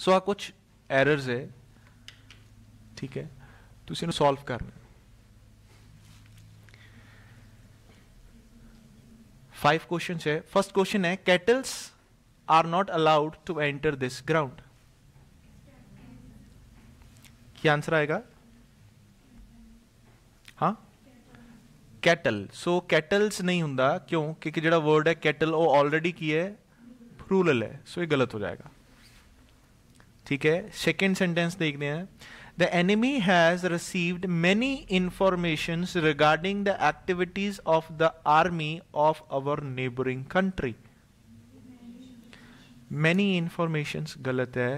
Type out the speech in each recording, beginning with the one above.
सो आ हाँ, कुछ एरर्स है ठीक है ਤੁਸੀਂ ਇਹਨੂੰ सॉल्व करना 5 क्वेश्चंस है फर्स्ट क्वेश्चन है cattles are not allowed to enter this ground क्या आंसर आएगा हाँ कैटल सो कैटल्स नहीं होंगे क्यों क्योंकि जो वर्ड है कैटल वो ऑलरेडी की है रूरल है सो so ये गलत हो जाएगा ठीक है सेकेंड सेंटेंस देखते हैं the enemy has received many information regarding the activities of the army of our neighbouring country many information गलत है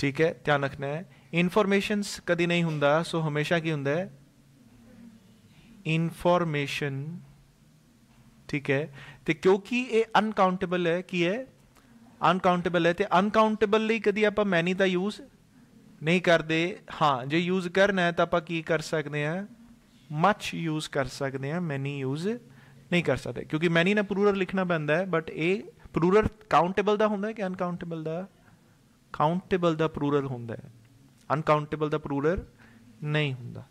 ठीक है ध्यान रखना है इंफॉर्मेशन कभी नहीं होंगे सो हमेशा की होंगे इंफॉर्मेशन ठीक है तो क्योंकि ये अनकाउंटेबल है कि है ਅਨਕਾਊਂਟੇਬਲ ਹੈ ਤੇ ਅਨਕਾਊਂਟੇਬਲ ਲਈ ਕਦੀ ਆਪਾਂ ਮੈਨੀ ਦਾ ਯੂਜ਼ ਨਹੀਂ ਕਰਦੇ ਹਾਂ ਜੇ ਯੂਜ਼ ਕਰਨਾ ਹੈ ਤਾਂ ਆਪਾਂ ਕੀ ਕਰ ਸਕਦੇ ਆ ਮੱਚ ਯੂਜ਼ ਕਰ ਸਕਦੇ ਆ ਮੈਨੀ ਯੂਜ਼ ਨਹੀਂ ਕਰ ਸਕਦੇ ਕਿਉਂਕਿ ਮੈਨੀ ਨਾ ਪਲੂਰਲ ਲਿਖਣਾ ਪੈਂਦਾ ਹੈ ਬਟ ਇਹ ਪਲੂਰਲ ਕਾਊਂਟੇਬਲ ਦਾ ਹੁੰਦਾ ਹੈ ਕਿ ਅਨਕਾਊਂਟੇਬਲ ਦਾ ਕਾਊਂਟੇਬਲ ਦਾ ਪਲੂਰਲ ਹੁੰਦਾ ਹੈ ਅਨਕਾਊਂਟੇਬਲ ਦਾ ਪਲੂਰਲ ਨਹੀਂ ਹੁੰਦਾ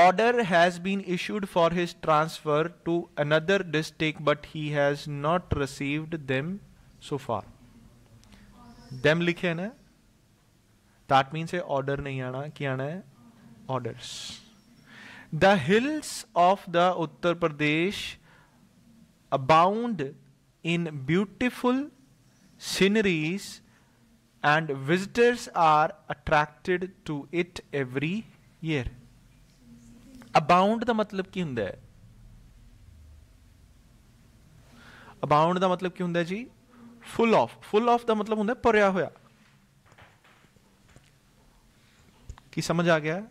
order has been issued for his transfer to another district but he has not received them so far them लिखे ने दैट मीन्स ऑर्डर नहीं आना कि आना है orders the hills of the Uttar Pradesh abound in beautiful sceneries and visitors are attracted to it every year abound का मतलब की होंगे अबाउंड का मतलब की होंगे जी ਫੁੱਲ ਆਫ ਫੁੱਲ ਆਫ ਦਾ ਮਤਲਬ ਹੁੰਦਾ ਭਰਿਆ ਹੋਇਆ ਕੀ ਸਮਝ ਆ ਗਿਆ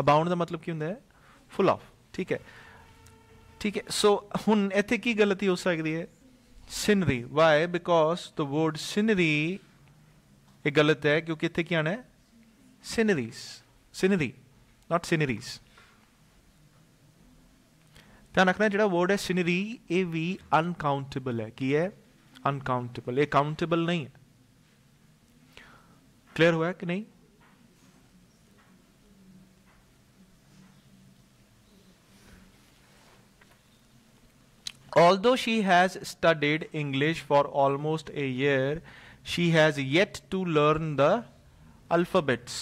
ਅਬਾਉਂਡ ਦਾ ਮਤਲਬ ਕੀ ਹੁੰਦਾ ਹੈ ਫੁੱਲ ਆਫ ਠੀਕ ਹੈ ਠੀਕ ਹੈ ਸੋ ਹੁਣ ਇੱਥੇ ਕੀ ਗਲਤੀ ਹੋ ਸਕਦੀ ਹੈ scenery why because the word scenery ਇਹ ਗਲਤ ਹੈ ਕਿਉਂਕਿ ਇੱਥੇ ਕੀ ਆਣਾ ਹੈ ਸਿਨਰੀਸ ਸਿਨਰੀ ਨਾਟ ਸਿਨਰੀਸ ਤਾਂ ਰੱਖਣਾ ਜਿਹੜਾ ਵਰਡ ਹੈ ਸਿਨਰੀ ਇਹ ਵੀ ਅਨਕਾਊਂਟੇਬਲ ਹੈ ਕੀ ਹੈ अनकाउंटेबल ये काउंटेबल नहीं है क्लियर हुआ कि नहीं Although she has studied English for almost a year, she has yet to learn the alphabets.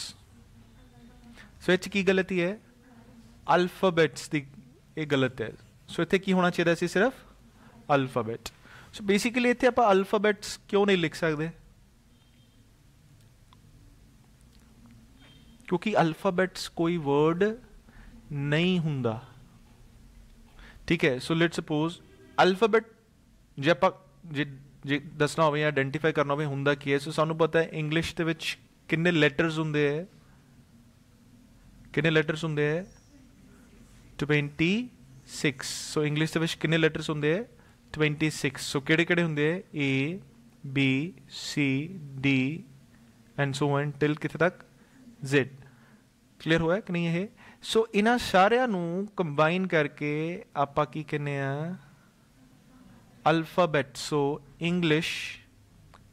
So so, की गलती है अल्फाबेट्स की ये गलत है सो so, इतने की होना चाहिए सी सिर्फ अल्फाबेट ਸੋ ਬੇਸਿਕਲੀ ਇੱਥੇ ਆਪਾਂ ਅਲਫਾਬੈਟਸ ਕਿਉਂ ਨਹੀਂ ਲਿਖ ਸਕਦੇ ਕਿਉਂਕਿ ਅਲਫਾਬੈਟਸ ਕੋਈ ਵਰਡ ਨਹੀਂ ਹੁੰਦਾ ਠੀਕ ਹੈ ਸੋ ਲੈਟਸ ਸਪੋਜ਼ ਅਲਫਾਬੈਟ ਜੇ ਆਪਾਂ ਜੇ ਦੱਸਣਾ ਹੋਵੇ ਜਾਂ ਆਇਡੈਂਟੀਫਾਈ ਕਰਨਾ ਹੋਵੇ ਹੁੰਦਾ ਕੀ ਹੈ ਸੋ ਸਾਨੂੰ ਪਤਾ ਹੈ ਇੰਗਲਿਸ਼ ਦੇ ਵਿੱਚ ਕਿੰਨੇ ਲੈਟਰਸ ਹੁੰਦੇ ਹੈ ਕਿੰਨੇ ਲੈਟਰਸ ਹੁੰਦੇ ਹੈ 26 ਸੋ ਇੰਗਲਿਸ਼ ਦੇ ਵਿੱਚ ਕਿੰਨੇ ਲੈਟਰਸ ਹੁੰਦੇ ਹੈ ट्वेंटी सिक्स सो कि होंगे A B C D and so one till कितने तक जेड क्लियर हो कि नहीं है सो इन सारे कंबाइन करके आप कहने अल्फाबैट सो इंग्लिश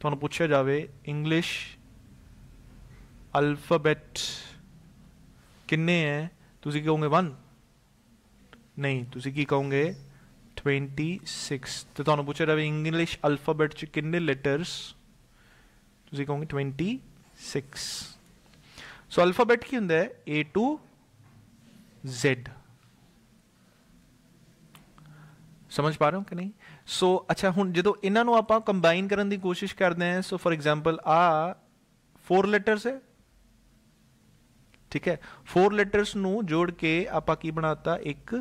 थानू पूछा जाए इंग्लिश अल्फाबैट किन्ने हैं तुम कहोगे वन नहीं तुम की कहोगे ट्वेंटी सिक्स तो थानू पूछ रहा इंग्लिश अल्फाबैट च कि लिटर्स तुम कहो ट्वेंटी सिक्स सो अल्फाबैट की होंगे ए टू जेड समझ पा रहे हो कि नहीं सो so, अच्छा हूँ जो इन्हों आप कंबाइन करने की कोशिश करते हैं सो फॉर एग्जाम्पल आ फोर लैटरस है ठीक है फोर लैटरस जोड़ के आप बनाता एक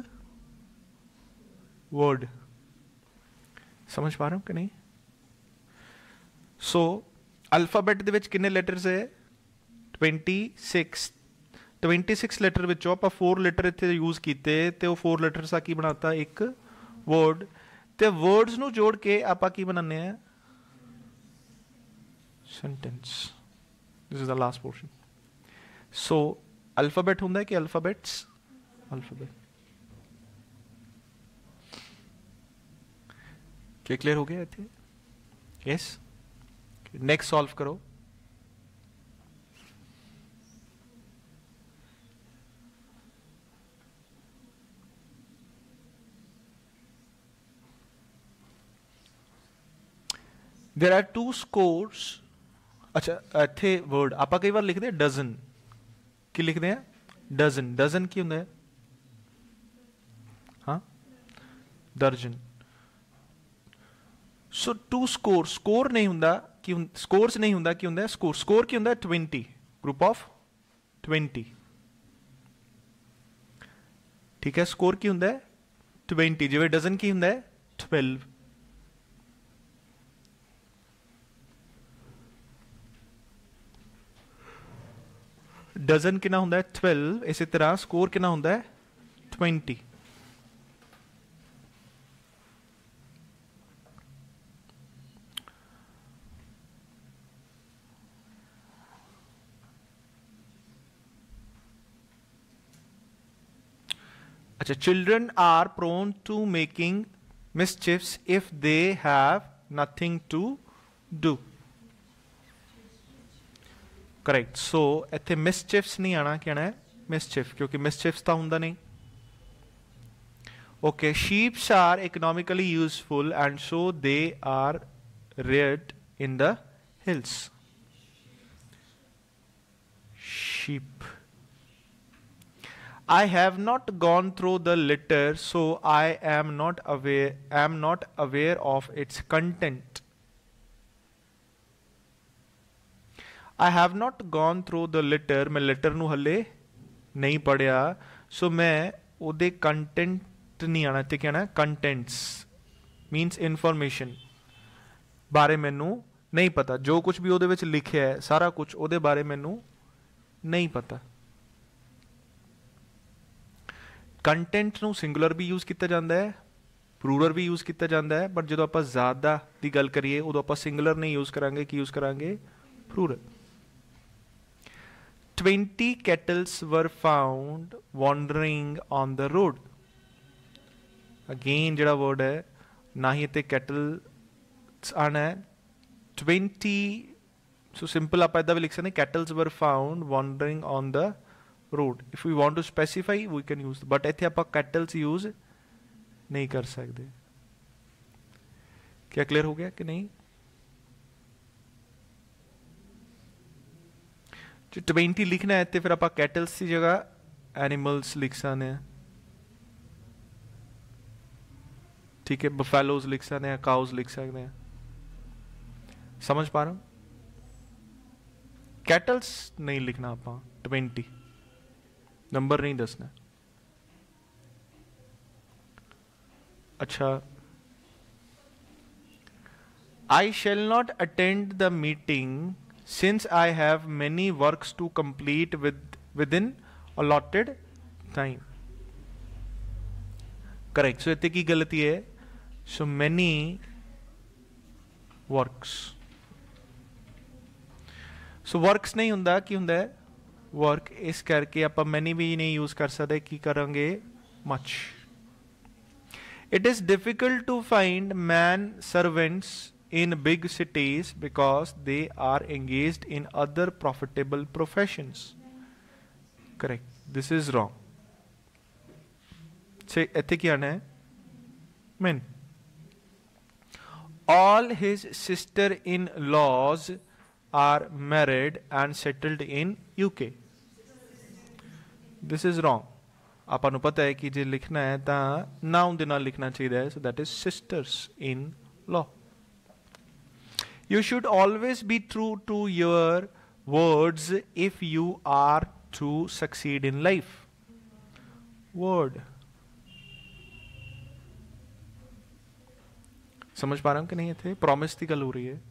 वर्ड समझ पा रहे हो कि नहीं सो अल्फाबैट के किन्ने लैटर है twenty six twenty six letter आप फोर लैटर इतने यूज किए तो वह फोर लैटर का की बनाता एक वर्ड तो वर्ड्स न जोड़ के आप बनाने sentence this is the last portion so alphabet होंगे कि अल्फाबैट्स अल्फाबैट क्या क्लियर हो गया अच्छा, थे यस नेक्स्ट सॉल्व करो देर आर टू स्कोर्स अच्छा थे वर्ड आप कई बार लिखते हैं डजन की लिखते हैं डजन डजन की होंगे हाँ दर्जन सो टू स्कोर स्कोर नहीं होंगे कि स्कोरस नहीं होंगे कि होंगे स्कोर स्कोर की होंगे ट्वेंटी ग्रुप ऑफ ट्वेंटी ठीक है स्कोर की होंगे ट्वेंटी जिम्मे डजन की होंगे ट्वेल्व डजन कि होंगे ट्वेल्व इस तरह स्कोर कि होंगे ट्वेंटी अच्छा children are prone to making mischiefs if they have nothing to do correct so इतने मिसचिप्स नहीं आना कहना है मिसचिप क्योंकि मिसचिप्स तो होंगे नहीं okay sheeps are economically useful and so they are reared in the hills sheep I have not gone through the letter, so I am not aware am not aware of its content. I have not gone through the letter. मैं letter ਨੂੰ ਹੱਲੇ ਨਹੀਂ ਪੜਿਆ ode ਮੈਂ ਉਹਦੇ ana. ਨਹੀਂ ਆਣਾ ਤੇ ਕਹਿਣਾ information. Bare ਇਨਫੋਰਮੇਸ਼ਨ ਬਾਰੇ ਮੈਨੂੰ ਨਹੀਂ ਪਤਾ ਜੋ ਕੁਝ ਵੀ ਉਹਦੇ ਵਿੱਚ ਲਿਖਿਆ ਹੈ ਸਾਰਾ ਕੁਝ ਉਹਦੇ ਬਾਰੇ ਮੈਨੂੰ ਨਹੀਂ ਪਤਾ ਕੰਟੈਂਟ ਨੂੰ ਸਿੰਗੂਲਰ ਵੀ ਯੂਜ਼ ਕੀਤਾ ਜਾਂਦਾ ਹੈ ਪਲੂਰਲ ਵੀ ਯੂਜ਼ ਕੀਤਾ ਜਾਂਦਾ ਹੈ ਬਟ ਜਦੋਂ ਆਪਾਂ ਜ਼ਿਆਦਾ ਦੀ ਗੱਲ ਕਰੀਏ ਉਦੋਂ ਆਪਾਂ ਸਿੰਗੂਲਰ ਨਹੀਂ ਯੂਜ਼ ਕਰਾਂਗੇ ਕੀ ਯੂਜ਼ ਕਰਾਂਗੇ plural 20 kettles were found wandering on the road again ਜਿਹੜਾ ਵਰਡ ਹੈ ਨਾ ਹੀ ਇੱਥੇ ਕੈਟਲ ਆਣਾ 20 ਸੋ ਸਿੰਪਲ ਆਪਾਂ ਇਦਾਂ ਵੀ ਲਿਖ ਸਕਦੇ cattles were found wandering on the route if you want to specify we can use but इतने आप कैटल्स यूज नहीं कर सकते क्या क्लियर हो गया कि नहीं जो ट्वेंटी लिखना है तो फिर आप कैटल्स की जगह एनिमल्स लिख सकते हैं ठीक है बफेलोज लिख सकते हैं काउज लिख सकते हैं समझ पा रहा हूं कैटल्स नहीं लिखना आप ट्वेंटी नंबर नहीं दसना अच्छा I shall not attend the meeting since I have many work to complete with with in allotted time correct so इतने की गलती है so many works so works नहीं होंगे कि वर्क इस करके आप मैनी भी नहीं यूज कर सकते कि करेंगे much it is difficult to find man servants in big cities because they are engage in other profitable profession correct this is wrong इतने की आना है men all his sister in laws are married and settled in UK this is wrong आपको पता है कि जो लिखना है तो नाउन के लिखना चाहिए so that is sisters in law you should always be true to your words if you are to succeed in life word समझ पा रहा हूं कि नहीं थे प्रॉमिस की गल हो रही है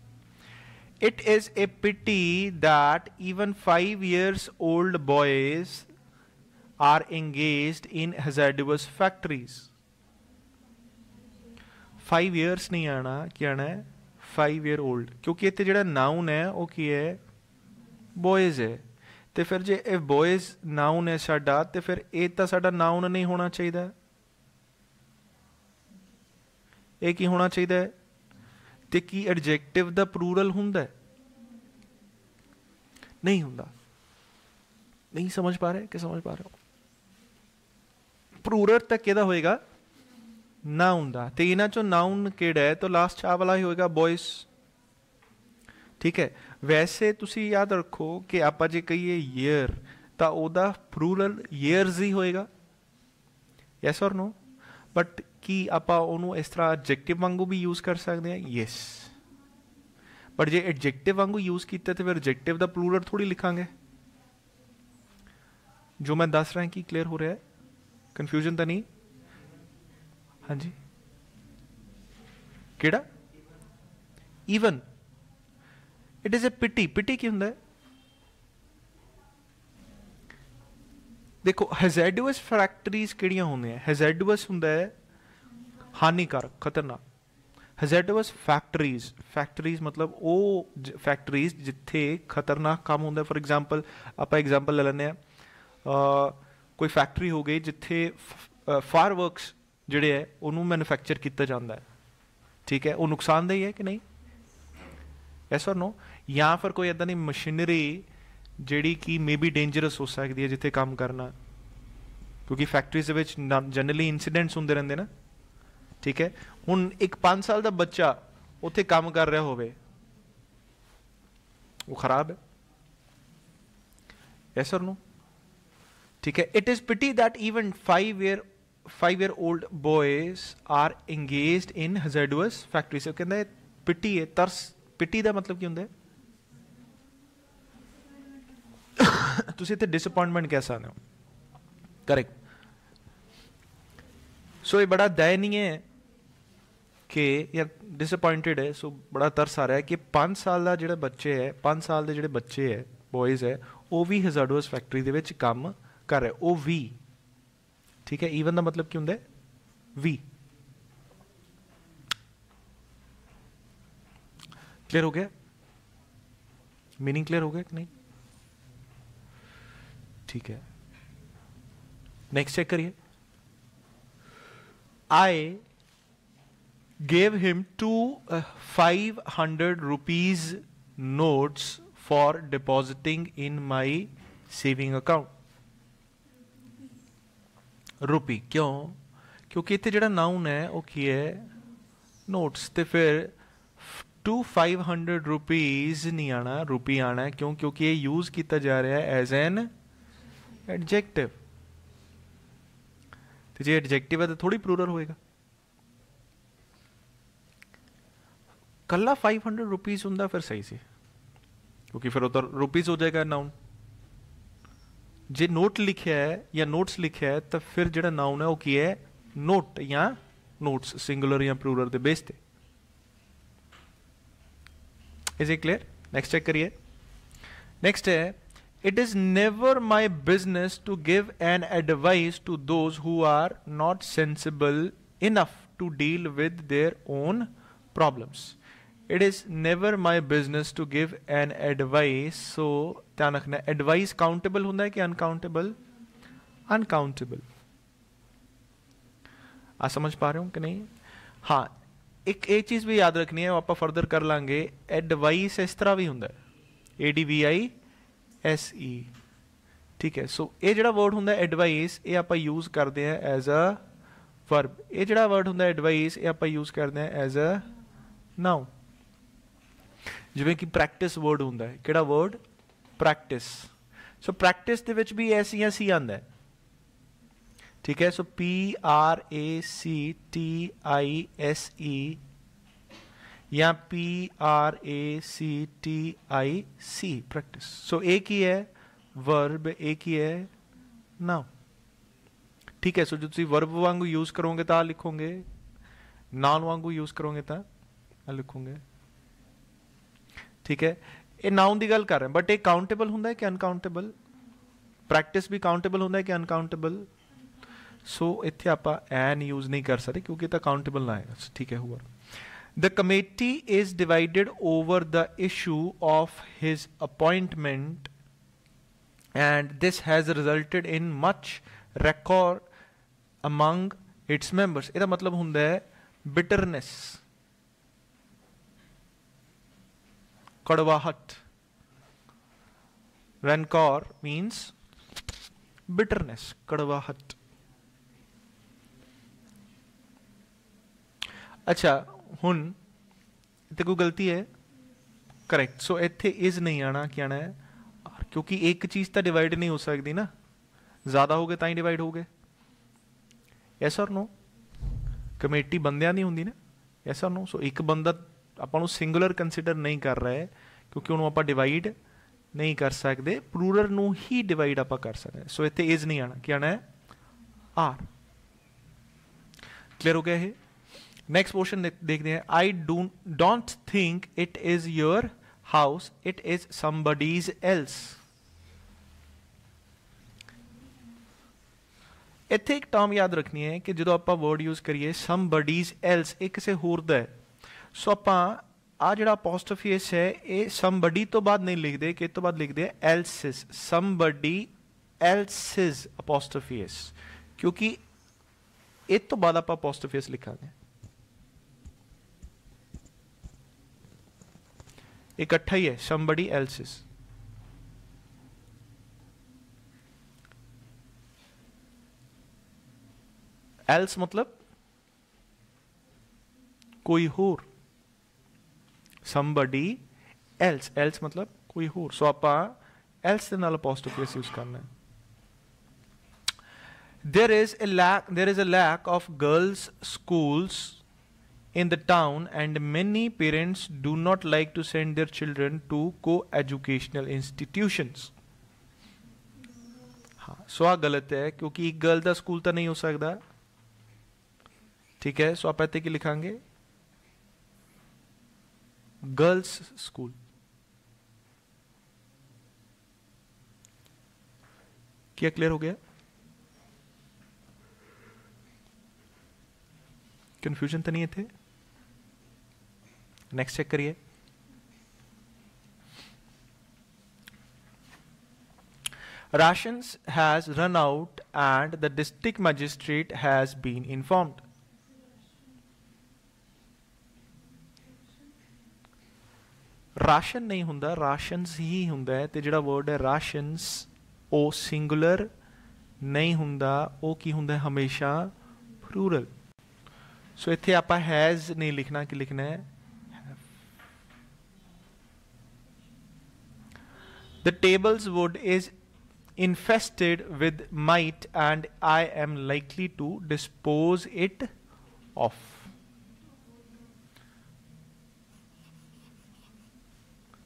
it is a pity that even five years old boys are engaged in hazardous factories. Five years नहीं आना क्या आना है फाइव ईयर ओल्ड ਕਿਉਂਕਿ ਇੱਥੇ ਜਿਹੜਾ ਨਾਉਨ ਹੈ ਉਹ ਕੀ ਹੈ ਬॉयਜ਼ ਹੈ ਤੇ ਫਿਰ ਜੇ ਇਹ ਬॉयਜ਼ ਨਾਉਨ ਹੈ ਸਾਡਾ ਤੇ ਫਿਰ ਇਹ ਤਾਂ ਸਾਡਾ ਨਾਉਨ ਨਹੀਂ ਹੋਣਾ ਚਾਹੀਦਾ ਇਹ ਕੀ ਹੋਣਾ ਚਾਹੀਦਾ ਹੈ ਤੇ ਕੀ ਐਡਜੈਕਟਿਵ ਦਾ ਪਲੂਰਲ ਹੁੰਦਾ ਨਹੀਂ ਹੁੰਦਾ ਨਹੀਂ ਸਮਝ ਪਾ ਰਹੇ ਕਿ ਸਮਝ ਪਾ ਰਹੇ ਹੋ प्रूरर तक केदा होएगा नाउन दा ते इना जो नाउन केड़ा है तो लास्ट आ वाला ही होएगा बॉयस ਠੀਕ ਹੈ ਵੈਸੇ ਤੁਸੀਂ ਯਾਦ ਰੱਖੋ ਕਿ ਆਪਾਂ ਜੇ ਕਹੀਏ ਈਅਰ ਤਾਂ ਉਹਦਾ ਪ੍ਰੂਰਲ ਈਅਰਸ ਹੀ ਹੋਏਗਾ ਯੈਸ অর ਨੋ ਬਟ ਕੀ ਆਪਾਂ ਉਹਨੂੰ ਇਸ ਤਰ੍ਹਾਂ ਐਡਜੈਕਟਿਵ ਵਾਂਗੂ ਵੀ ਯੂਜ਼ ਕਰ ਸਕਦੇ ਹਾਂ ਯੈਸ ਪਰ ਜੇ ਐਡਜੈਕਟਿਵ ਵਾਂਗੂ ਯੂਜ਼ ਕੀਤਾ ਤੇ ਫਿਰ ਐਡਜੈਕਟਿਵ ਦਾ ਪ੍ਰੂਰਲ ਥੋੜੀ ਲਿਖਾਂਗੇ ਜੋ ਮੈਂ ਦੱਸ ਰਿਹਾ ਕਿ ਕਲੀਅਰ ਹੋ ਰਿਹਾ ਹੈ ਕਨਫਿਊਜ਼ਨ ਤਾਂ ਨਹੀਂ ਹਾਂਜੀ ਕਿਹੜਾ even it is a pity pity ਕੀ ਹੁੰਦਾ ਹੈ ਦੇਖੋ ਹੈਜ਼ਰਡਸ ਫੈਕਟਰੀਜ਼ ਕਿਹੜੀਆਂ ਹੁੰਦੀਆਂ ਹੈਜ਼ਰਡਸ ਹੁੰਦਾ ਹੈ ਹਾਨੀਕਾਰਕ ਖਤਰਨਾਕ ਹੈਜ਼ਰਡਸ ਫੈਕਟਰੀਜ਼ ਫੈਕਟਰੀਜ਼ ਮਤਲਬ ਉਹ ਫੈਕਟਰੀਜ਼ ਜਿੱਥੇ ਖਤਰਨਾਕ ਕੰਮ ਹੁੰਦਾ ਫੋਰ ਐਗਜ਼ਾਮਪਲ ਆਪਾਂ ਐਗਜ਼ਾਮਪਲ ਲੈ ਲੈਂਦੇ ਆ ਕੋਈ ਫੈਕਟਰੀ ਹੋ ਗਈ ਜਿੱਥੇ ਫਾਇਰਵਰਕਸ ਜਿਹੜੇ ਹੈ ਉਹਨੂੰ ਮੈਨੂਫੈਕਚਰ ਕੀਤਾ ਜਾਂਦਾ ਹੈ ਠੀਕ ਹੈ ਉਹ ਨੁਕਸਾਨਦੇਹ ਹੈ ਕਿ ਨਹੀਂ ਐਸ অর ਨੋ ਜਾਂ ਫਿਰ ਕੋਈ ਇਦਾਂ ਦੀ ਮਸ਼ੀਨਰੀ ਜਿਹੜੀ ਕਿ ਮੇਬੀ ਡੇਂਜਰਸ ਹੋ ਸਕਦੀ ਹੈ ਜਿੱਥੇ ਕੰਮ ਕਰਨਾ ਕਿਉਂਕਿ ਫੈਕਟਰੀਜ਼ ਦੇ ਵਿੱਚ ਜਨਰਲੀ ਇਨਸੀਡੈਂਟਸ ਹੁੰਦੇ ਰਹਿੰਦੇ ਨਾ ਠੀਕ ਹੈ ਹੁਣ ਇੱਕ 5 ਸਾਲ ਦਾ ਬੱਚਾ ਉੱਥੇ ਕੰਮ ਕਰ ਰਿਹਾ ਹੋਵੇ ਉਹ ਖਰਾਬ ਹੈ ਐਸ অর ਨੋ ਠੀਕ ਹੈ it is pity that even 5 year 5 year old boys are engaged in hazardous factory so ਕਹਿੰਦਾ ਪਿਟੀ ਹੈ ਤਰਸ ਪਿਟੀ ਦਾ ਮਤਲਬ ਕੀ ਹੁੰਦਾ ਤੁਸੀਂ ਇੱਥੇ ਡਿਸਪਾਇੰਟਮੈਂਟ ਕਹਿ ਸਕਦੇ ਹੋ ਕਰੈਕਟ ਸੋ ਇਹ ਬੜਾ ਦਇਨੀਏ ਹੈ ਕਿ ਯਾਰ ਡਿਸਪਾਇੰਟਡ ਹੈ ਸੋ ਬੜਾ ਤਰਸ ਆ ਰਿਹਾ ਹੈ ਕਿ 5 ਸਾਲ ਦਾ ਜਿਹੜਾ ਬੱਚੇ ਹੈ 5 ਸਾਲ ਦੇ ਜਿਹੜੇ ਬੱਚੇ ਹੈ ਬॉयਜ਼ ਹੈ ਉਹ ਵੀ ਹਜ਼ਾਰਡਸ ਫੈਕਟਰੀ ਦੇ ਵਿੱਚ ਕੰਮ कर रहे ओ वी ठीक है ਈਵਨ का मतलब क्यों वी क्लियर हो गया मीनिंग क्लियर हो गया कि नहीं ठीक है नेक्स्ट चेक करिए I gave him two five hundred rupees notes for depositing in my saving account rupee क्यों क्योंकि इतने जो नाउन है वह की है नोट्स तो फिर टू फाइव हंड्रड रुपीज़ नहीं आना रुपी आना क्यों क्योंकि यह यूज़ किया जा रहा है एज एन एडजेक्टिव तो जो एडजेक्टिव है तो थोड़ी प्रूरल होएगा कला फाइव हंड्रड रुपीज़ हों फिर सही से क्योंकि फिर उधर रुपीज़ हो जाएगा नाउन जे नोट लिखे है या नोट्स लिखे है तो फिर जो नाउन है वह की है नोट या नोट्स सिंगुलर या ਪਲੂਰਲ के बेस से is a clear next check करिए नैक्सट है it is never my business to give an advice to those who are not sensible enough to deal with their own problems it is never my business to give an advice so ध्यान रखना advice countable होता है कि uncountable uncountable आ समझ पा रहे हो कि नहीं हाँ एक एक चीज भी याद रखनी है आप फर्दर कर लेंगे एडवाइस इस तरह भी होंगे A D V I S E ठीक है सो ये जो वर्ड होंगे एडवाइस ये आप यूज करते हैं एज अ वर्ब ये जो वर्ड होंगे एडवाइस ये आप यूज करते हैं एज अ नाउ ਜਿਵੇਂ ਕਿ ਪ੍ਰੈਕਟਿਸ ਵਰਡ ਹੁੰਦਾ ਹੈ ਕਿਹੜਾ ਵਰਡ ਪ੍ਰੈਕਟਿਸ ਸੋ ਪ੍ਰੈਕਟਿਸ ਦੇ ਵਿੱਚ ਵੀ ਐਸ ਜਾਂ ਸੀ ਆਂਦਾ ਹੈ ਠੀਕ ਹੈ so P R A C T I S E या P R A C T I C practice so एक ही है वर्ब एक ही है नाउ ठीक है सो जो ਤੁਸੀਂ ਵਰਬ ਵਾਂਗੂ ਯੂਜ਼ ਕਰੋਗੇ ਤਾਂ ਲਿਖੋਗੇ ਨਾਉਨ ਵਾਂਗੂ ਯੂਜ਼ ਕਰੋਗੇ ਤਾਂ ਲਿਖੋਗੇ ठीक है ये नाउन की गल कर रहे हैं बट ये काउंटेबल होंगे कि अनकाउंटेबल प्रैक्टिस भी काउंटेबल होंगे कि अनकाउंटेबल सो इतने आप एन यूज नहीं कर सकते क्योंकि तो काउंटेबल ना है ठीक है हुआ the committee is divided over the issue of his appointment and this has resulted in much rancour among its members यद मतलब होंगे bitterness Kadvahat. Rancor means bitterness. Kadvahat. अच्छा हुन इतने कोई गलती है ਕਰੈਕਟ ਸੋ ਇੱਥੇ ਇਜ਼ ਨਹੀਂ ਆਣਾ ਕਿ ਆਣਾ ਹੈ ਆਰ ਕਿਉਂਕਿ ਇੱਕ ਚੀਜ਼ ਤਾਂ ਡਿਵਾਈਡ ਨਹੀਂ ਹੋ ਸਕਦੀ ਨਾ ਜ਼ਿਆਦਾ ਹੋਗੇ ਤਾਂ ਹੀ ਡਿਵਾਈਡ ਹੋਗੇ ਯੈਸ অর ਨੋ ਕਮੇਟੀ ਬੰਦਿਆਂ ਦੀ ਹੁੰਦੀ ਨਾ ਯੈਸ অর ਨੋ ਸੋ ਇੱਕ ਬੰਦਾ ਆਪਾਂ ਨੂੰ ਸਿੰਗੂਲਰ ਕੰਸੀਡਰ ਨਹੀਂ ਕਰ ਰਹੇ ਕਿਉਂਕਿ ਉਹਨੂੰ ਆਪਾਂ ਡਿਵਾਈਡ ਨਹੀਂ ਕਰ ਸਕਦੇ ਪਲੂਰਲ ਨੂੰ ਹੀ ਡਿਵਾਈਡ ਆਪਾਂ ਕਰ ਸਕਦੇ ਸੋ ਇੱਥੇ ਇਜ਼ ਨਹੀਂ ਆਣਾ ਕੀ ਆਣਾ ਹੈ ਆਰ ਕਲੀਅਰ ਹੋ ਗਿਆ ਇਹ ਨੈਕਸਟ ਪੋਰਸ਼ਨ ਦੇਖਦੇ ਹਾਂ I don't think it is your house it is somebody's else ਇੱਥੇ ਇੱਕ ਟਰਮ ਯਾਦ ਰੱਖਣੀ ਹੈ ਕਿ ਜਦੋਂ ਆਪਾਂ ਵਰਡ ਯੂਜ਼ ਕਰੀਏ ਸਮਬਡੀਜ਼ ਐਲਸ ਇਹ ਕਿਸੇ ਹੋਰ ਦਾ ਹੈ सो आप आ जो अपोस्टोफीएस है ये समबडी तो बाद नहीं लिखते कि तो बाद लिखते एलसिस समबडी एलसिस अपोस्टोफीएस क्योंकि ए तो बाद आप अपोस्टोफीएस लिखा इकट्ठा ही है समबडी एलसिस एल्स मतलब कोई होर somebody else else मतलब कोई ਹੋਰ ਸੋ ਆਪਾਂ else ਦੇ ਨਾਲ apostrophe use ਕਰਨਾ ਹੈ there is a lack there is a lack of girls schools in the town and many parents do not like to send their children to co-educational institutions हाँ सो आ गलत है क्योंकि गर्ल का school तो नहीं हो सकता ठीक है सो आप ऐसे की लिखांगे गर्ल्स स्कूल क्या क्लियर हो गया कंफ्यूजन तो नहीं थे नेक्स्ट चेक करिए ration has run out and the district magistrate has been informed ration ਨਹੀਂ ਹੁੰਦਾ ਰਾਸ਼ਨਸ ਹੀ ਹੁੰਦਾ ਹੈ ਤੇ ਜਿਹੜਾ ਵਰਡ ਹੈ ਰਾਸ਼ਨਸ ਉਹ ਸਿੰਗੂਲਰ ਨਹੀਂ ਹੁੰਦਾ ਉਹ ਕੀ ਹੁੰਦਾ ਹਮੇਸ਼ਾ ਪਲੂਰਲ ਸੋ ਇੱਥੇ ਆਪਾਂ ਹੈਜ਼ ਨਹੀਂ ਲਿਖਣਾ ਕਿ ਲਿਖਣਾ ਹੈ The table's wood is infested with mite and I am likely to dispose it off.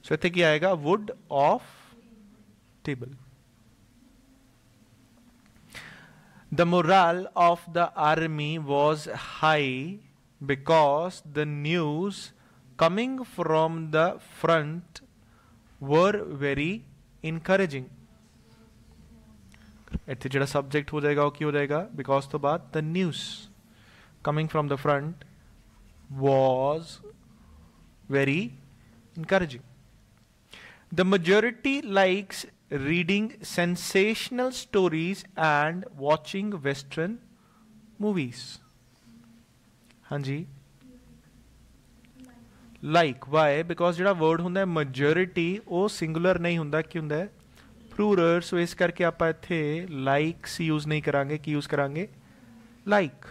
सो इतने की आएगा wood of table the morale of the army was high because the news coming from the front were very encouraging इतने जो subject हो जाएगा वो की हो जाएगा बिकॉज तो बाद the news coming from the front was very encouraging the majority likes reading sensational stories and watching western movies हाँ जी लाइक वाई बिकॉज जो वर्ड होंगे मजोरिटी वो सिंगुलर नहीं होंगे कि होंगे फ्रूरर सो इस करके आप इतने लाइक्स यूज नहीं करा कि यूज करा like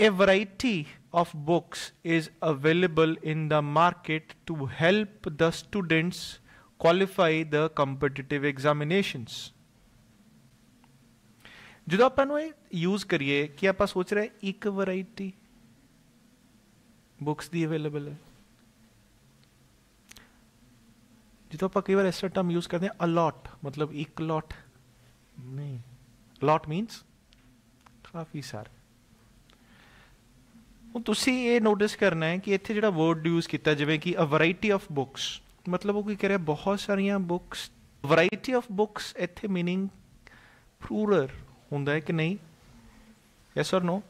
a variety of books is available in the market to help the students qualify the competitive examinations ਜਦੋਂ ਆਪਾਂ ਨੂੰ ਇਹ ਯੂਜ਼ ਕਰੀਏ ਕਿ ਆਪਾਂ ਸੋਚ ਰਹੇ ਇੱਕ ਵੈਰਾਈਟੀ ਬੁక్స్ ਦੀ ਅਵੇਲੇਬਲ ਹੈ ਜਦੋਂ ਆਪਾਂ ਕਈ ਵਾਰ ਇਸ ਟਰਮ ਯੂਜ਼ ਕਰਦੇ ਆ ਅਲੋਟ ਮਤਲਬ ਇੱਕ ਲੋਟ ਨਹੀਂ ਲੋਟ ਮੀਨਸ ਕਾਫੀ ਸਾਰੇ ਹੁਣ ਤੁਸੀਂ ਇਹ ਨੋਟਿਸ ਕਰਨਾ ਹੈ ਕਿ ਇੱਥੇ ਜਿਹੜਾ ਵਰਡ ਯੂਜ਼ ਕੀਤਾ ਜਿਵੇਂ ਕਿ ਅ ਵੈਰਾਈਟੀ ਆਫ ਬੁੱਕਸ ਮਤਲਬ ਉਹ ਕੀ ਕਹ ਰਿਹਾ ਬਹੁਤ ਸਾਰੀਆਂ ਬੁੱਕਸ ਵੈਰਾਈਟੀ ਆਫ ਬੁੱਕਸ ਇੱਥੇ मीनिंग ਪ੍ਰੂਰਰ ਹੁੰਦਾ ਹੈ ਕਿ ਨਹੀਂ yes or no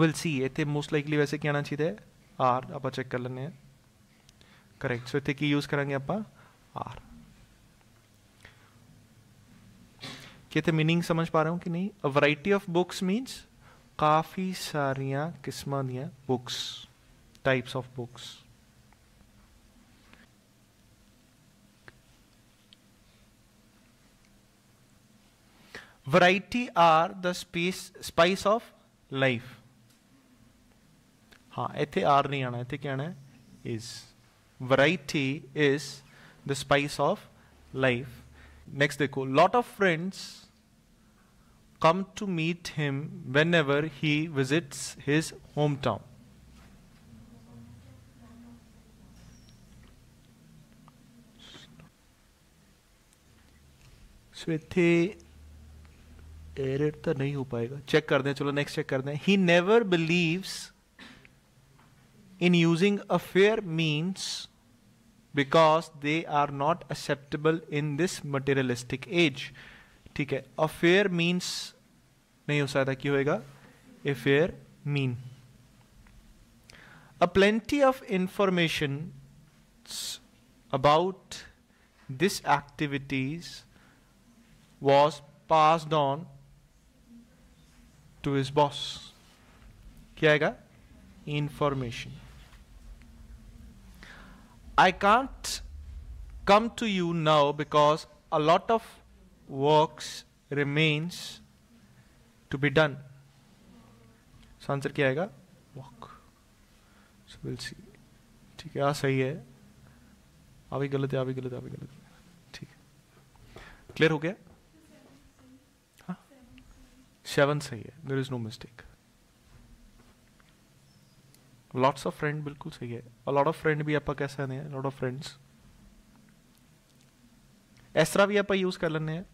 will see ਇੱਥੇ ਮੋਸਟ ਲਾਈਕਲੀ ਵੈਸੇ ਕੀ ਆਣਾ ਚਾਹੀਦਾ ਹੈ ਆਰ ਆਪਾਂ ਚੈੱਕ ਕਰ ਲੈਂਦੇ ਹਾਂ ਕਰੈਕਟ ਸੋ ਇੱਥੇ ਕੀ ਯੂਜ਼ ਕਰਾਂਗੇ ਆਪਾਂ ਆਰ ਕਿਤੇ मीनिंग ਸਮਝ ਪਾ ਰਹੇ ਹੋ ਕਿ ਨਹੀਂ a variety of books means काफ़ी सारिया किस्म books types of books variety are the spice spice of life हाँ इतने आर नहीं आना इतने कहना है is variety is the spice of life next देखो lot of friends come to meet him whenever he visits his hometown. So error तो नहीं हो पाएगा. Check करने चलो next check करने. He never believes in using a fair means because they are not acceptable in this materialistic age. ठीक है affair means नहीं हो सकता कि होएगा a fair mean a plenty of information about this activities was passed on to his boss क्या आएगा information I can't come to you now because a lot of works remains to be done so answer क्या आएगा walk so we'll see ठीक है आ हाँ, सही है आ गलत है आ गलत है आ भी गलत है ठीक है क्लियर हो गया हाँ सेवन सही है there is no mistake lots of friend बिल्कुल सही है और लॉट ऑफ फ्रेंड भी आप कह सकते हैं लॉट ऑफ फ्रेंड्स एसरा भी आप यूज कर लेने हैं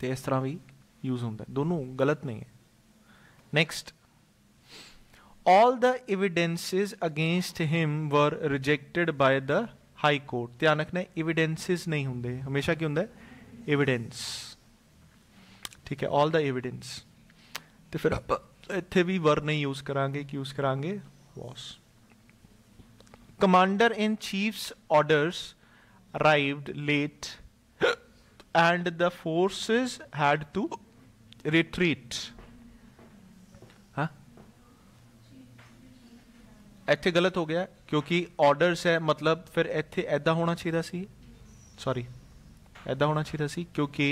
तो इस तरह भी यूज होंगे दोनों गलत नहीं है next all the evidences against him were rejected by the high court ध्यान रखना एविडेंसिज नहीं होंगे हमेशा की होंगे एविडेंस ठीक है ऑल द एविडेंस तो फिर आप इतने भी वर नहीं यूज करा कि यूज करा was commander in chief's orders arrived late and the forces had to retreat. हाँ ਇੱਥੇ ਗਲਤ ਹੋ ਗਿਆ ਕਿਉਂਕਿ ਆਰਡਰਸ ਹੈ ਮਤਲਬ ਫਿਰ ਇੱਥੇ ਐਦਾ ਹੋਣਾ ਚਾਹੀਦਾ ਸੀ ਸੌਰੀ ਐਦਾ ਹੋਣਾ ਚਾਹੀਦਾ ਸੀ ਕਿਉਂਕਿ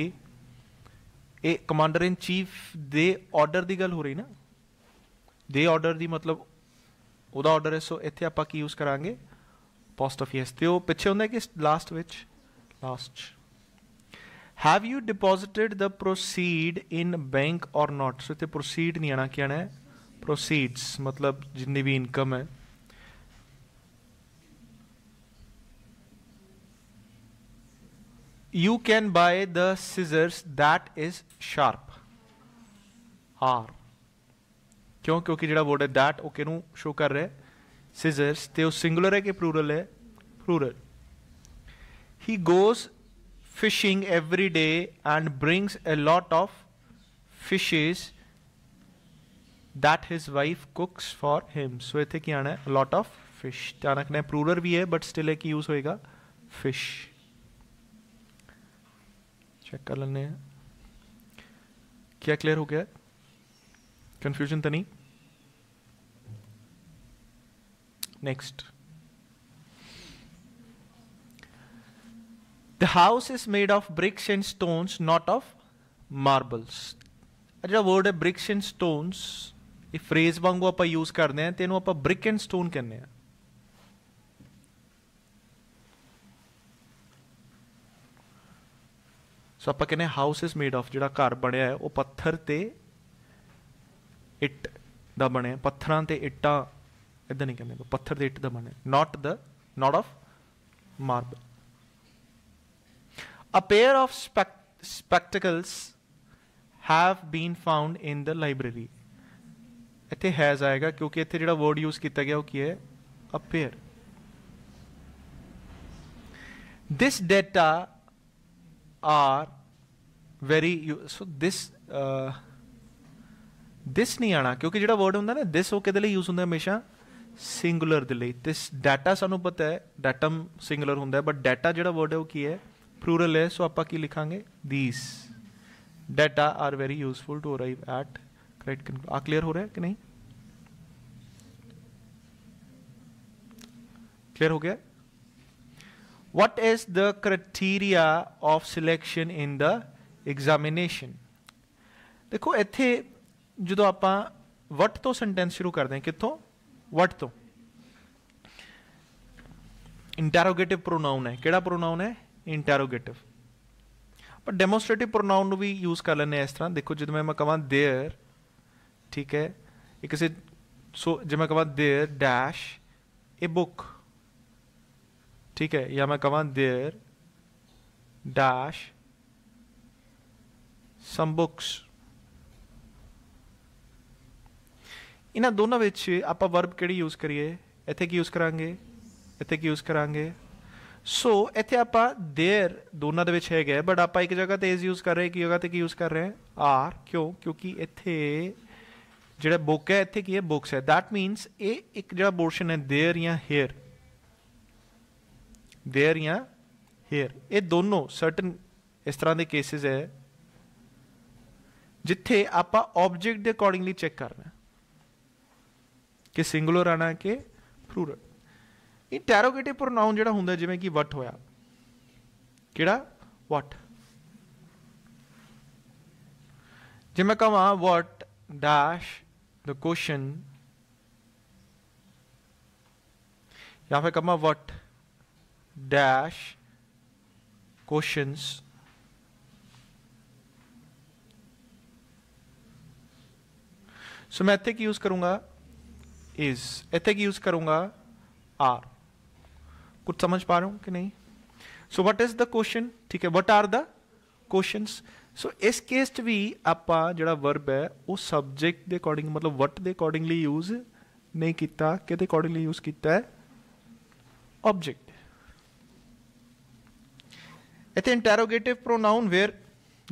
ਇਹ ਕਮਾਂਡਰ ਇਨ ਚੀਫ ਦੇ ਆਰਡਰ ਦੀ ਗੱਲ ਹੋ ਰਹੀ ਨਾ ਦੇ ਆਰਡਰ ਦੀ ਮਤਲਬ ਉਹਦਾ ਆਰਡਰ ਹੈ ਸੋ ਇੱਥੇ ਆਪਾਂ ਕੀ ਯੂਜ਼ ਕਰਾਂਗੇ ਪੋਸਟ ਆਫ ਯੈਸ ਤੇ ਉਹ ਪਿੱਛੇ ਹੁੰਦਾ ਕਿ ਲਾਸਟ ਵਿੱਚ last have you deposited the proceed in bank or not so इतने प्रोसीड नहीं आना क्या आना है प्रोसीड्स मतलब जिन्नी भी इनकम है you can buy the scissors that is sharp are क्यों क्योंकि जो वर्ड है दैट वो ओके शो कर रहे सीजर्स तो सिंगुलर है कि प्लूरल है प्लूरल ही goes fishing every day and brings a lot of fishes that his wife cooks for him. So इथे क्या आना A lot of fish. चाणक ने plural भी है but still एक use होएगा fish. चेक कर लेने क्या क्लियर हो गया कंफ्यूजन तो नहीं next The house is made of bricks and stones, not of marbles. ਜਿਹੜਾ ਵਰਡ ਹੈ ਬ੍ਰਿਕਸ ਐਂਡ ਸਟੋਨਸ ਇਹ ਫਰੇਜ਼ ਵਾਂਗੂ ਆਪਾਂ ਯੂਜ਼ ਕਰਦੇ ਆ ਤੇ ਇਹਨੂੰ ਆਪਾਂ ਬ੍ਰਿਕ ਐਂਡ ਸਟੋਨ ਕਹਿੰਦੇ ਆ ਸੋ ਆਪਾਂ ਕਹਿੰਦੇ ਹਾਊਸ ਇਸ ਮੇਡ ਆਫ ਜਿਹੜਾ ਘਰ ਬਣਿਆ ਹੈ ਉਹ ਪੱਥਰ ਤੇ ਇੱਟ ਦਾ ਬਣਿਆ ਪੱਥਰਾਂ ਤੇ ਇੱਟਾਂ ਇਦਾਂ ਨਹੀਂ ਕਹਿੰਦੇ ਪੱਥਰ ਤੇ ਇੱਟ ਦਾ ਬਣਿਆ not the not of marble A pair of spec spectacles have been found in the library. ਇੱਥੇ ਹੈਜ਼ ਆਏਗਾ ਕਿਉਂਕਿ ਇੱਥੇ ਜਿਹੜਾ ਵਰਡ ਯੂਜ਼ ਕੀਤਾ ਗਿਆ ਉਹ ਕੀ ਹੈ a pair this data are very so this uh, this ਨਹੀਂ ਆਣਾ ਕਿਉਂਕਿ ਜਿਹੜਾ ਵਰਡ ਹੁੰਦਾ ਨਾ this ਉਹ ਕਿਹਦੇ ਲਈ ਯੂਜ਼ ਹੁੰਦਾ ਹਮੇਸ਼ਾ ਸਿੰਗੂਲਰ ਦੇ ਲਈ this data ਸਾਨੂੰ ਪਤਾ ਹੈ ਡਾਟਮ ਸਿੰਗੂਲਰ ਹੁੰਦਾ ਹੈ ਬਟ ਡਾਟਾ ਜਿਹੜਾ ਵਰਡ ਹੈ ਉਹ ਕੀ ਹੈ प्रूरल है सो आप की लिखांगे these data are very useful to arrive at correct आ क्लियर हो रहा है कि नहीं क्लियर हो गया what is the criteria of selection in the examination देखो इतने जो आप वट तो सेंटेंस शुरू कर दें कितों वट तो इंटेरोगेटिव प्रोनाउन है कि प्रोनाउन है इंटेरोगेटिव पर डेमोस्ट्रेटिव प्रोनाउन भी यूज कर लें इस तरह देखो जो मैं कह देर ठीक है एक किसी सो जो मैं कह देर डैश ए बुक ठीक है या मैं कह देर डैश सम बुक्स इन्हों दोनों आप वर्ब कि यूज करिए इतने की यूज करा इतने की यूज करा ਸੋ ਇੱਥੇ ਆਪਾਂ देयर ਦੋਨਾਂ ਦੇ ਵਿੱਚ ਹੈਗਾ ਬਟ ਆਪਾਂ ਇੱਕ ਜਗ੍ਹਾ ਤੇ ਇਸ ਯੂਜ਼ ਕਰ ਰਹੇ ਇੱਕ ਜਗ੍ਹਾ ਤੇ ਕੀ ਯੂਜ਼ ਕਰ ਰਹੇ ਹਾਂ ਆਰ ਕਿਉਂ ਕਿਉਂਕਿ ਇੱਥੇ ਜਿਹੜਾ ਬੁੱਕ ਹੈ ਇੱਥੇ ਕੀ ਹੈ ਬੁੱਕਸ ਹੈ ਥੈਟ ਮੀਨਸ ਇਹ ਇੱਕ ਜਿਹੜਾ ਪੋਰਸ਼ਨ ਹੈ देयर ਜਾਂ ਹੇਅਰ देयर ਜਾਂ ਹੇਅਰ ਇਹ ਦੋਨੋਂ ਸਰਟਨ ਇਸ ਤਰ੍ਹਾਂ ਦੇ ਕੇसेस ਹੈ ਜਿੱਥੇ ਆਪਾਂ ਆਬਜੈਕਟ ਦੇ ਅਕੋਰਡਿੰਗਲੀ ਚੈੱਕ ਕਰਨਾ ਕਿ ਸਿੰਗੂਲਰ ਆਣਾ ਕਿ ਪਲੂਰਲ ਇੰਟਰੋਗੇਟਿਵ ਪ੍ਰੋਨਾਊਨ ਜਿਹੜਾ ਹੁੰਦਾ ਜਿਵੇਂ ਕਿ ਵਟ ਹੋਇਆ ਕਿਹੜਾ ਵਾਟ ਜੇ ਮੈਂ ਕਹਾਂ ਵਾਟ ਡੈਸ਼ ਦ ਕੁਐਸਚਨ ਜਾਂ ਫਿਰ ਕਹਾਂ ਵਟ ਡੈਸ਼ ਕੁਐਸਚਨਸ ਸੋ ਮੈਂ ਇੱਥੇ ਕੀ ਯੂਜ਼ ਕਰੂੰਗਾ ਇਜ਼ ਇੱਥੇ ਕੀ ਯੂਜ਼ ਕਰੂੰਗਾ ਆਰ कुछ समझ पा रहा हूँ कि नहीं so what is the question ठीक है what are the question so ਇਸ ਕੇਸ 'ਚ ਵੀ ਆਪਾਂ ਜਿਹੜਾ ਵਰਬ ਹੈ ਉਹ ਸਬਜੈਕਟ ਦੇ ਅਕੋਰਡਿੰਗ ਮਤਲਬ ਵਟ ਦੇ ਅਕੋਰਡਿੰਗਲੀ ਯੂਜ਼ ਨਹੀਂ ਕੀਤਾ ਕਿਹਦੇ ਅਕੋਰਡਿੰਗਲੀ ਯੂਜ਼ ਕੀਤਾ ਹੈ ਆਬਜੈਕਟ ਇਥੇ interrogative pronoun where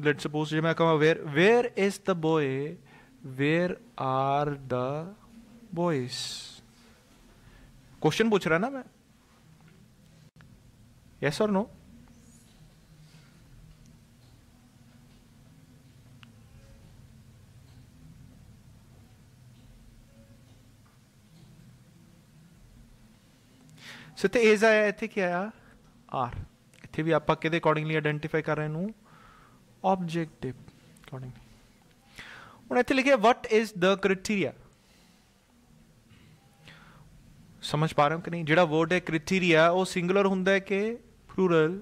let's suppose ਜੇ ਮੈਂ ਕਹਾਂ where where is the boy where are the boys question पूछ रहा ना मैं yes or no सो तो एज आया इतने की आया आर इतने भी आप कि अकॉर्डिंगली आइडेंटिफाई कर रहे हैं ऑब्जेक्टिव अकॉर्डिंगली हूँ इतने लिखे वट इज द क्रिटीरिया समझ पा रहे हो कि नहीं जो वर्ड है क्रिटीरिया सिंगुलर होंगे कि ਰੂਰਲ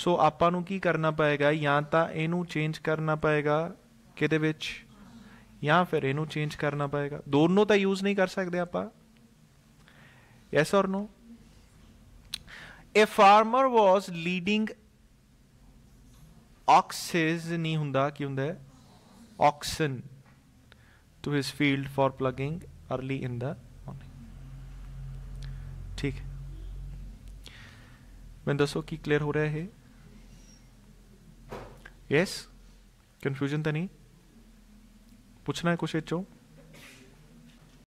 ਸੋ ਆਪਾਂ ਨੂੰ ਕੀ ਕਰਨਾ ਪਏਗਾ ਜਾਂ ਤਾਂ ਇਹਨੂੰ ਚੇਂਜ ਕਰਨਾ ਪਏਗਾ ਕਿਤੇ ਵਿੱਚ ਜਾਂ ਫਿਰ ਇਹਨੂੰ ਚੇਂਜ ਕਰਨਾ ਪਏਗਾ ਦੋਨੋਂ ਤਾਂ ਯੂਜ਼ ਨਹੀਂ ਕਰ ਸਕਦੇ ਆਪਾਂ yes or no a farmer was leading oxes ਨਹੀਂ ਹੁੰਦਾ ਕੀ ਹੁੰਦਾ oxen to his field for ploughing early in the morning ਠੀਕ मैं दसो की क्लियर हो रहा है यस कंफ्यूजन तो नहीं पूछना है कुछ एचो